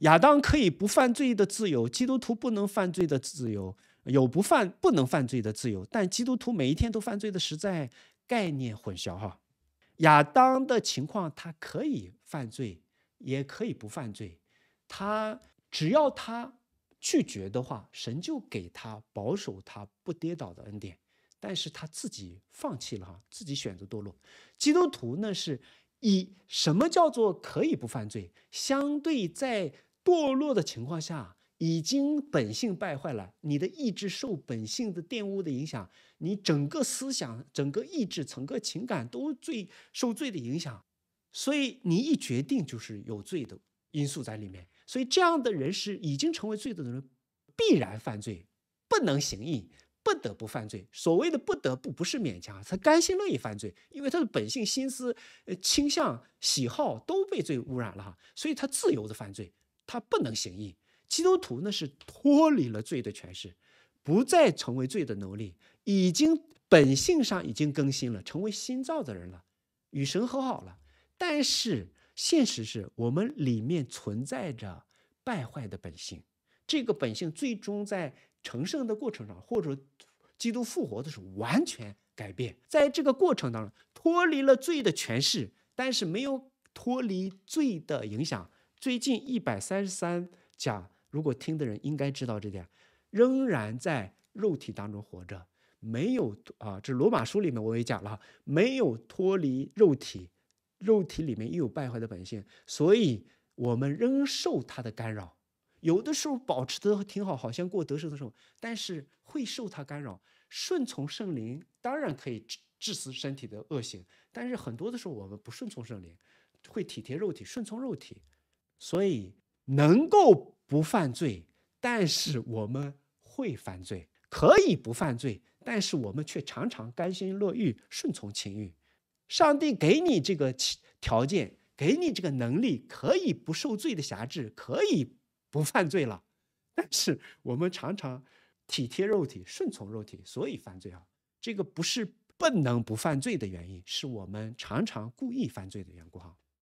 亚当可以不犯罪的自由，基督徒不能犯罪的自由，有不犯不能犯罪的自由，但基督徒每一天都犯罪的实在概念混淆哈。亚当的情况，他可以犯罪，也可以不犯罪，他只要他拒绝的话，神就给他保守他不跌倒的恩典，但是他自己放弃了哈，自己选择堕落。基督徒呢是以什么叫做可以不犯罪？相对在。堕落的情况下，已经本性败坏了，你的意志受本性的玷污的影响，你整个思想、整个意志、整个情感都最受罪的影响，所以你一决定就是有罪的因素在里面。所以这样的人是已经成为罪的人，必然犯罪，不能行义，不得不犯罪。所谓的不得不不是勉强，他甘心乐意犯罪，因为他的本性、心思、呃倾向、喜好都被罪污染了哈，所以他自由的犯罪。他不能行义，基督徒呢是脱离了罪的权势，不再成为罪的奴隶，已经本性上已经更新了，成为新造的人了，与神和好了。但是现实是我们里面存在着败坏的本性，这个本性最终在成圣的过程上，或者基督复活的时候完全改变，在这个过程当中脱离了罪的权势，但是没有脱离罪的影响。最近一百三十三讲，如果听的人应该知道这点，仍然在肉体当中活着，没有啊？这罗马书里面我也讲了，没有脱离肉体，肉体里面又有败坏的本性，所以我们仍受它的干扰。有的时候保持得挺好，好像过得胜的时候，但是会受它干扰。顺从圣灵当然可以致死身体的恶行，但是很多的时候我们不顺从圣灵，会体贴肉体，顺从肉体。所以能够不犯罪，但是我们会犯罪；可以不犯罪，但是我们却常常甘心落狱，顺从情欲。上帝给你这个条件，给你这个能力，可以不受罪的辖制，可以不犯罪了。但是我们常常体贴肉体，顺从肉体，所以犯罪啊。这个不是不能不犯罪的原因，是我们常常故意犯罪的缘故啊。